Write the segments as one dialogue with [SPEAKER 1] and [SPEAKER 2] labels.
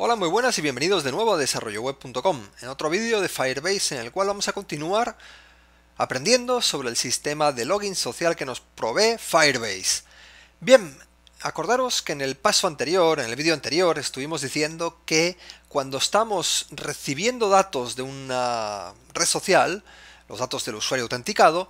[SPEAKER 1] Hola, muy buenas y bienvenidos de nuevo a desarrolloweb.com, en otro vídeo de Firebase en el cual vamos a continuar aprendiendo sobre el sistema de login social que nos provee Firebase. Bien, acordaros que en el paso anterior, en el vídeo anterior, estuvimos diciendo que cuando estamos recibiendo datos de una red social, los datos del usuario autenticado,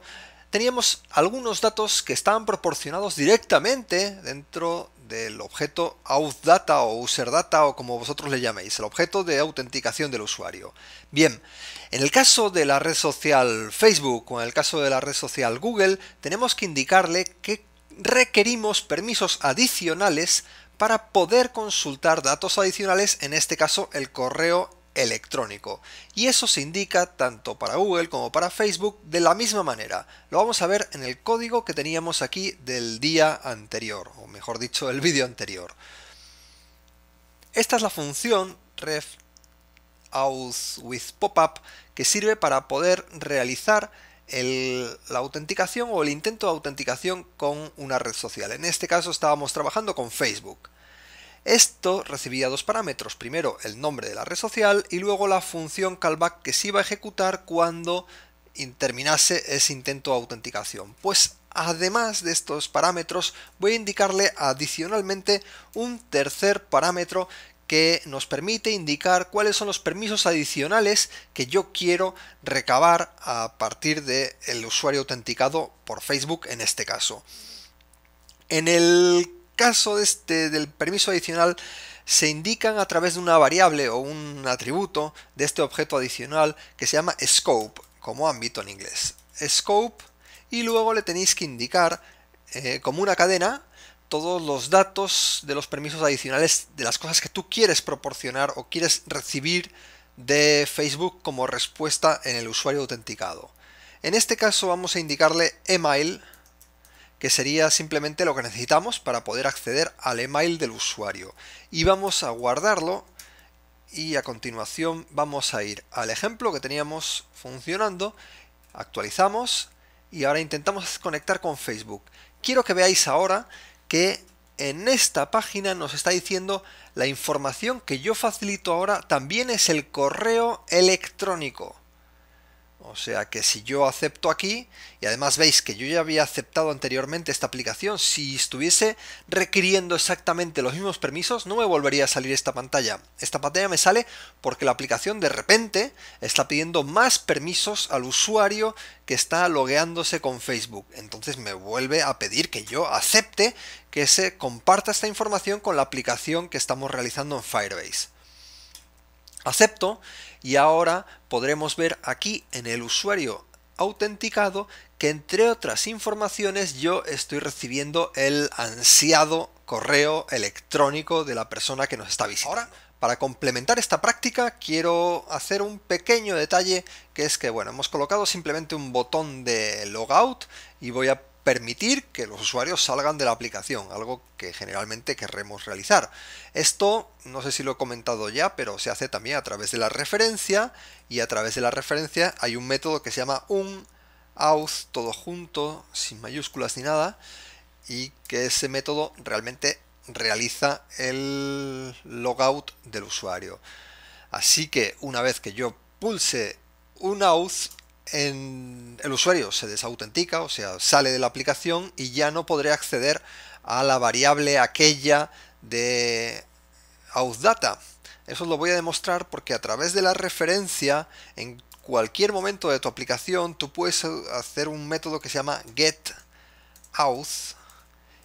[SPEAKER 1] teníamos algunos datos que estaban proporcionados directamente dentro del objeto authData o userData o como vosotros le llaméis, el objeto de autenticación del usuario. Bien, en el caso de la red social Facebook o en el caso de la red social Google, tenemos que indicarle que requerimos permisos adicionales para poder consultar datos adicionales, en este caso el correo electrónico. Y eso se indica tanto para Google como para Facebook de la misma manera. Lo vamos a ver en el código que teníamos aquí del día anterior, o mejor dicho, el vídeo anterior. Esta es la función ref auth with que sirve para poder realizar la autenticación o el intento de autenticación con una red social. En este caso estábamos trabajando con Facebook. Esto recibía dos parámetros, primero el nombre de la red social y luego la función callback que se iba a ejecutar cuando terminase ese intento de autenticación. Pues además de estos parámetros voy a indicarle adicionalmente un tercer parámetro que nos permite indicar cuáles son los permisos adicionales que yo quiero recabar a partir del el usuario autenticado por Facebook en este caso. En el caso de este, del permiso adicional se indican a través de una variable o un atributo de este objeto adicional que se llama scope, como ámbito en inglés. Scope y luego le tenéis que indicar eh, como una cadena todos los datos de los permisos adicionales de las cosas que tú quieres proporcionar o quieres recibir de Facebook como respuesta en el usuario autenticado. En este caso vamos a indicarle email que sería simplemente lo que necesitamos para poder acceder al email del usuario. Y vamos a guardarlo y a continuación vamos a ir al ejemplo que teníamos funcionando, actualizamos y ahora intentamos conectar con Facebook. Quiero que veáis ahora que en esta página nos está diciendo la información que yo facilito ahora también es el correo electrónico. O sea que si yo acepto aquí, y además veis que yo ya había aceptado anteriormente esta aplicación, si estuviese requiriendo exactamente los mismos permisos, no me volvería a salir esta pantalla. Esta pantalla me sale porque la aplicación de repente está pidiendo más permisos al usuario que está logueándose con Facebook. Entonces me vuelve a pedir que yo acepte que se comparta esta información con la aplicación que estamos realizando en Firebase. Acepto y ahora podremos ver aquí en el usuario autenticado que entre otras informaciones yo estoy recibiendo el ansiado correo electrónico de la persona que nos está visitando. Ahora, para complementar esta práctica quiero hacer un pequeño detalle que es que bueno, hemos colocado simplemente un botón de logout y voy a permitir que los usuarios salgan de la aplicación, algo que generalmente querremos realizar. Esto, no sé si lo he comentado ya, pero se hace también a través de la referencia y a través de la referencia hay un método que se llama un out, todo junto, sin mayúsculas ni nada, y que ese método realmente realiza el logout del usuario. Así que una vez que yo pulse un auth, el usuario se desautentica, o sea, sale de la aplicación y ya no podré acceder a la variable aquella de outdata. Eso lo voy a demostrar porque a través de la referencia, en cualquier momento de tu aplicación, tú puedes hacer un método que se llama getAuth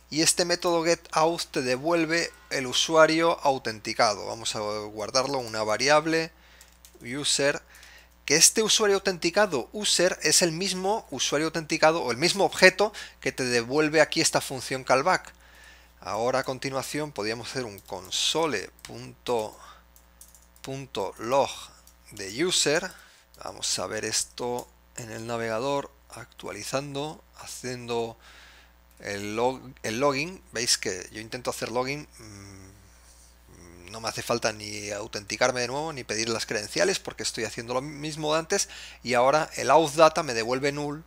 [SPEAKER 1] y este método getAuth te devuelve el usuario autenticado. Vamos a guardarlo en una variable user que este usuario autenticado user es el mismo usuario autenticado o el mismo objeto que te devuelve aquí esta función callback. Ahora a continuación podríamos hacer un console.log de user. Vamos a ver esto en el navegador actualizando, haciendo el, el login. Veis que yo intento hacer login mm, no me hace falta ni autenticarme de nuevo ni pedir las credenciales porque estoy haciendo lo mismo de antes y ahora el outdata me devuelve null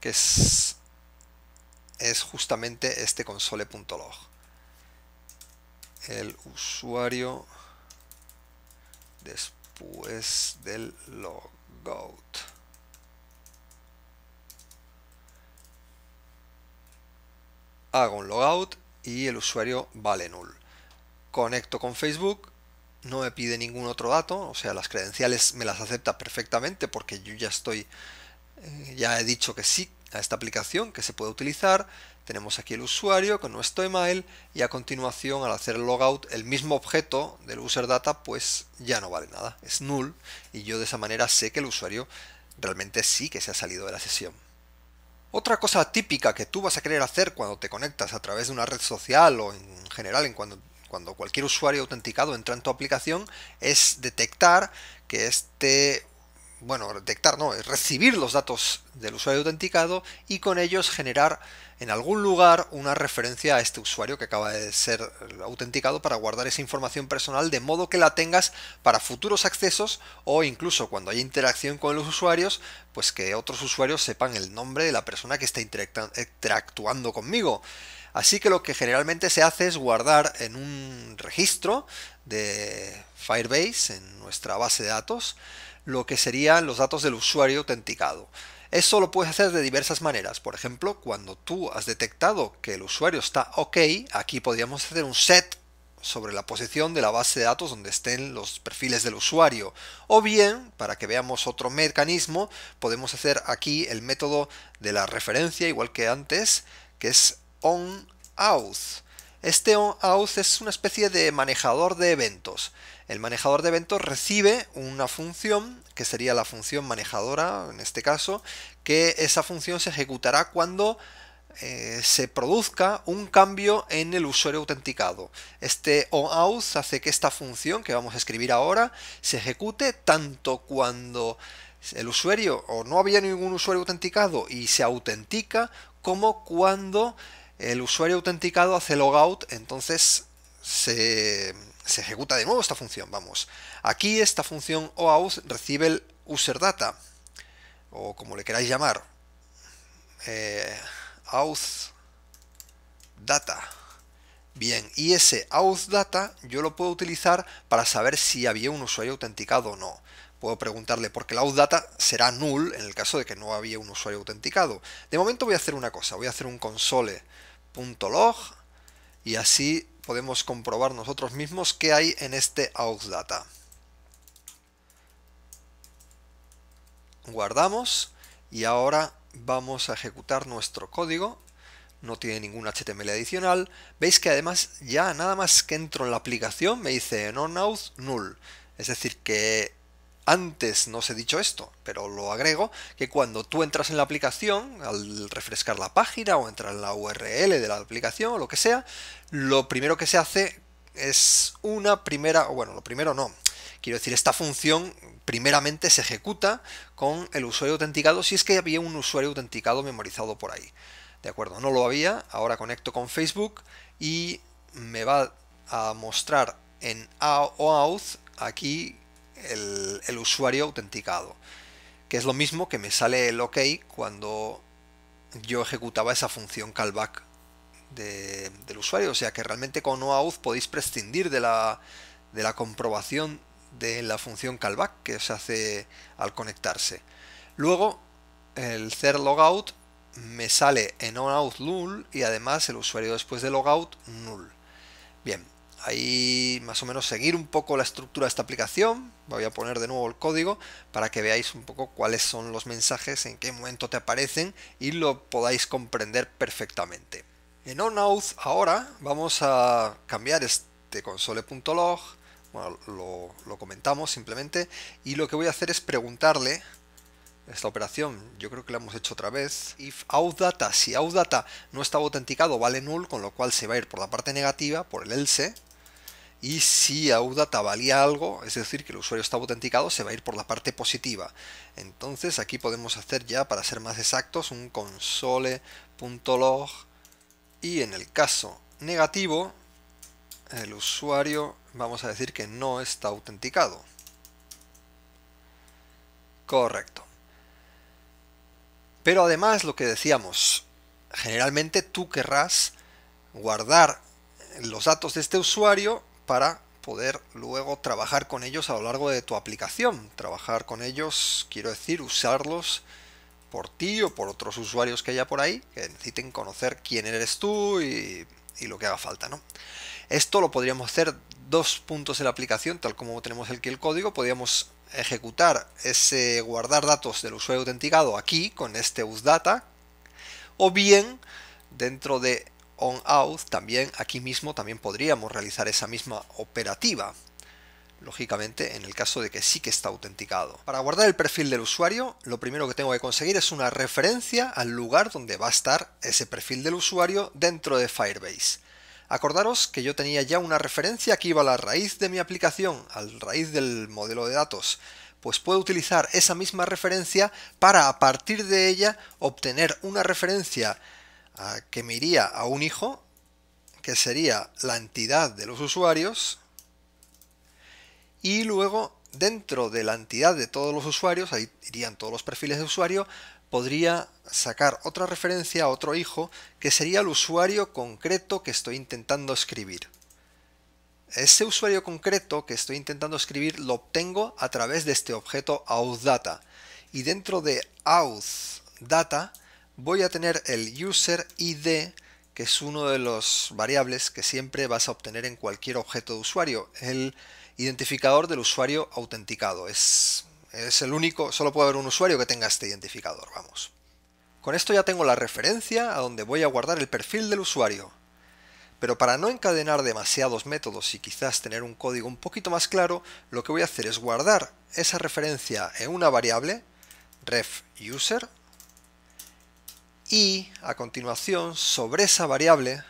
[SPEAKER 1] que es, es justamente este console.log el usuario después del logout hago un logout y el usuario vale null Conecto con Facebook, no me pide ningún otro dato, o sea, las credenciales me las acepta perfectamente porque yo ya estoy, eh, ya he dicho que sí a esta aplicación que se puede utilizar. Tenemos aquí el usuario con nuestro email y a continuación al hacer el logout el mismo objeto del user data pues ya no vale nada, es null y yo de esa manera sé que el usuario realmente sí que se ha salido de la sesión. Otra cosa típica que tú vas a querer hacer cuando te conectas a través de una red social o en general en cuando cuando cualquier usuario autenticado entra en tu aplicación, es detectar que este bueno, detectar, no, es recibir los datos del usuario autenticado y con ellos generar en algún lugar una referencia a este usuario que acaba de ser autenticado para guardar esa información personal de modo que la tengas para futuros accesos o incluso cuando haya interacción con los usuarios, pues que otros usuarios sepan el nombre de la persona que está interactuando conmigo. Así que lo que generalmente se hace es guardar en un registro de Firebase, en nuestra base de datos, lo que serían los datos del usuario autenticado. Eso lo puedes hacer de diversas maneras. Por ejemplo, cuando tú has detectado que el usuario está OK, aquí podríamos hacer un set sobre la posición de la base de datos donde estén los perfiles del usuario. O bien, para que veamos otro mecanismo, podemos hacer aquí el método de la referencia, igual que antes, que es on Este on-auth es una especie de manejador de eventos. El manejador de eventos recibe una función, que sería la función manejadora en este caso, que esa función se ejecutará cuando eh, se produzca un cambio en el usuario autenticado. Este onAuth hace que esta función que vamos a escribir ahora se ejecute tanto cuando el usuario o no había ningún usuario autenticado y se autentica como cuando el usuario autenticado hace logout, entonces se, ejecuta de nuevo esta función, vamos. Aquí esta función OAuth recibe el user data, o como le queráis llamar, eh, data. Bien, y ese auth data yo lo puedo utilizar para saber si había un usuario autenticado o no puedo preguntarle por qué la outdata será null en el caso de que no había un usuario autenticado. De momento voy a hacer una cosa, voy a hacer un console.log y así podemos comprobar nosotros mismos qué hay en este outdata. Guardamos y ahora vamos a ejecutar nuestro código no tiene ningún HTML adicional. Veis que además ya nada más que entro en la aplicación me dice en out null. Es decir, que antes no os he dicho esto, pero lo agrego, que cuando tú entras en la aplicación, al refrescar la página o entras en la URL de la aplicación o lo que sea, lo primero que se hace es una primera, o bueno, lo primero no, quiero decir, esta función primeramente se ejecuta con el usuario autenticado si es que había un usuario autenticado memorizado por ahí. De acuerdo, no lo había, ahora conecto con Facebook y me va a mostrar en out aquí el, usuario autenticado, que es lo mismo que me sale el OK cuando yo ejecutaba esa función callback del usuario. O sea que realmente con OAuth podéis prescindir de la, de la comprobación de la función callback que se hace al conectarse. Luego, el ser logout me sale en ONOUT null y además el usuario después de logout null. Bien, ahí más o menos seguir un poco la estructura de esta aplicación. Voy a poner de nuevo el código para que veáis un poco cuáles son los mensajes, en qué momento te aparecen y lo podáis comprender perfectamente. En OnAuth ahora vamos a cambiar este console.log, bueno, lo, lo comentamos simplemente, y lo que voy a hacer es preguntarle esta operación, yo creo que la hemos hecho otra vez. If outdata, si outdata no estaba autenticado, vale null, con lo cual se va a ir por la parte negativa, por el else, y si Auda valía algo, es decir, que el usuario está autenticado, se va a ir por la parte positiva. Entonces aquí podemos hacer ya, para ser más exactos, un console.log y en el caso negativo, el usuario vamos a decir que no está autenticado. Correcto. Pero además lo que decíamos, generalmente tú querrás guardar los datos de este usuario para poder luego trabajar con ellos a lo largo de tu aplicación. Trabajar con ellos, quiero decir, usarlos por ti o por otros usuarios que haya por ahí que necesiten conocer quién eres tú y, lo que haga falta, ¿no? Esto lo podríamos hacer dos puntos en la aplicación, tal como tenemos aquí el código, podríamos ejecutar ese guardar datos del usuario autenticado aquí con este usdata o bien dentro de On-out, también aquí mismo también podríamos realizar esa misma operativa lógicamente en el caso de que sí que está autenticado. Para guardar el perfil del usuario, lo primero que tengo que conseguir es una referencia al lugar donde va a estar ese perfil del usuario dentro de Firebase. Acordaros que yo tenía ya una referencia que iba a la raíz de mi aplicación, al raíz del modelo de datos, pues puedo utilizar esa misma referencia para a partir de ella obtener una referencia que me iría a un hijo, que sería la entidad de los usuarios, y luego dentro de la entidad de todos los usuarios, ahí irían todos los perfiles de usuario, podría sacar otra referencia a otro hijo, que sería el usuario concreto que estoy intentando escribir. Ese usuario concreto que estoy intentando escribir lo obtengo a través de este objeto authData. Y dentro de authData voy a tener el user ID, que es uno de los variables que siempre vas a obtener en cualquier objeto de usuario, el identificador del usuario autenticado. Es, el único, solo puede haber un usuario que tenga este identificador, vamos. Con esto ya tengo la referencia a donde voy a guardar el perfil del usuario. Pero para no encadenar demasiados métodos y quizás tener un código un poquito más claro, lo que voy a hacer es guardar esa referencia en una variable, ref user, y a continuación sobre esa variable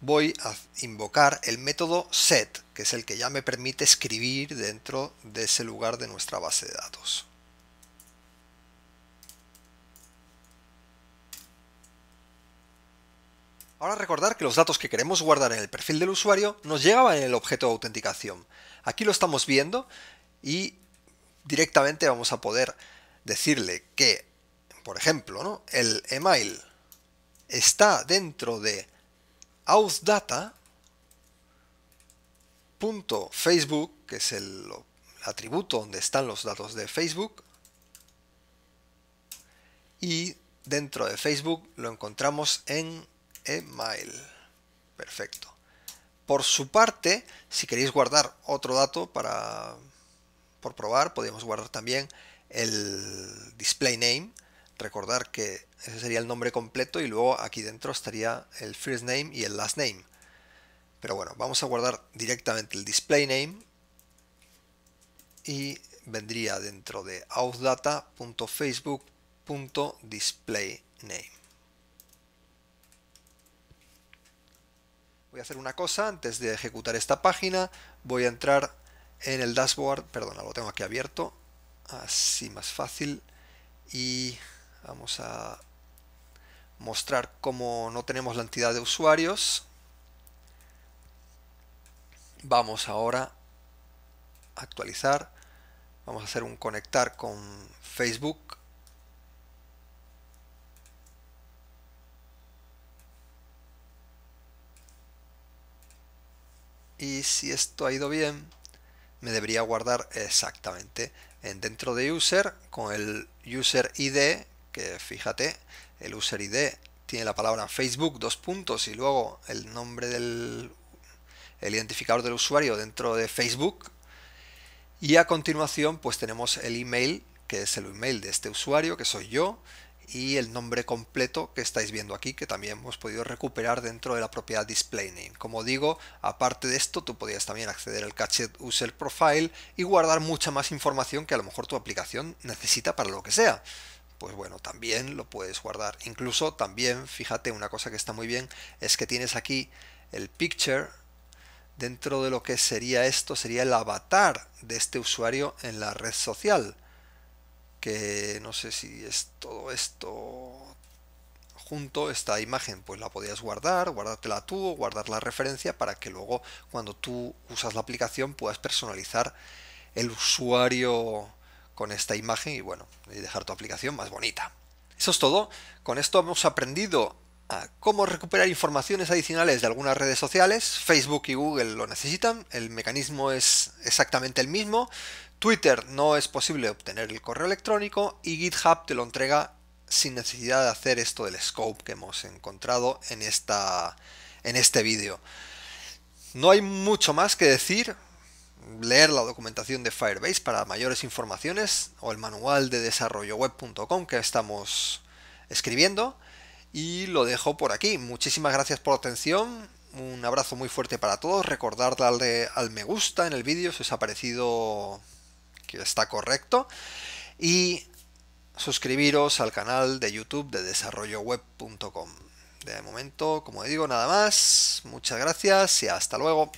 [SPEAKER 1] voy a invocar el método set, que es el que ya me permite escribir dentro de ese lugar de nuestra base de datos. Ahora recordar que los datos que queremos guardar en el perfil del usuario nos llegaban en el objeto de autenticación. Aquí lo estamos viendo y directamente vamos a poder decirle que por ejemplo, el email está dentro de authData.facebook, que es el atributo donde están los datos de Facebook, y dentro de Facebook lo encontramos en email. Perfecto. Por su parte, si queréis guardar otro dato para por probar, podemos guardar también el display name recordar que ese sería el nombre completo y luego aquí dentro estaría el first name y el last name. Pero bueno, vamos a guardar directamente el display name y vendría dentro de outdata.facebook.displayname. Voy a hacer una cosa antes de ejecutar esta página. Voy a entrar en el dashboard, perdona, lo tengo aquí abierto, así más fácil. Y Vamos a mostrar cómo no tenemos la entidad de usuarios. Vamos ahora a actualizar. Vamos a hacer un conectar con Facebook. Y si esto ha ido bien, me debería guardar exactamente en dentro de user con el user ID que fíjate, el user ID tiene la palabra Facebook, dos puntos, y luego el nombre del el identificador del usuario dentro de Facebook. Y a continuación, pues tenemos el email, que es el email de este usuario, que soy yo, y el nombre completo que estáis viendo aquí, que también hemos podido recuperar dentro de la propiedad display name. Como digo, aparte de esto, tú podías también acceder al Cachet User Profile y guardar mucha más información que a lo mejor tu aplicación necesita para lo que sea pues bueno, también lo puedes guardar. Incluso también, fíjate, una cosa que está muy bien es que tienes aquí el picture dentro de lo que sería esto, sería el avatar de este usuario en la red social. Que no sé si es todo esto junto, esta imagen, pues la podías guardar, guardártela tú o guardar la referencia para que luego cuando tú usas la aplicación puedas personalizar el usuario con esta imagen y bueno, y dejar tu aplicación más bonita. Eso es todo. Con esto hemos aprendido a cómo recuperar informaciones adicionales de algunas redes sociales. Facebook y Google lo necesitan. El mecanismo es exactamente el mismo. Twitter no es posible obtener el correo electrónico y GitHub te lo entrega sin necesidad de hacer esto del scope que hemos encontrado en, esta, en este vídeo. No hay mucho más que decir leer la documentación de Firebase para mayores informaciones o el manual de desarrollo web.com que estamos escribiendo. Y lo dejo por aquí. Muchísimas gracias por la atención. Un abrazo muy fuerte para todos. Recordad darle al me gusta en el vídeo si os ha parecido que está correcto. Y suscribiros al canal de YouTube de desarrolloweb.com. De momento, como digo, nada más. Muchas gracias y hasta luego.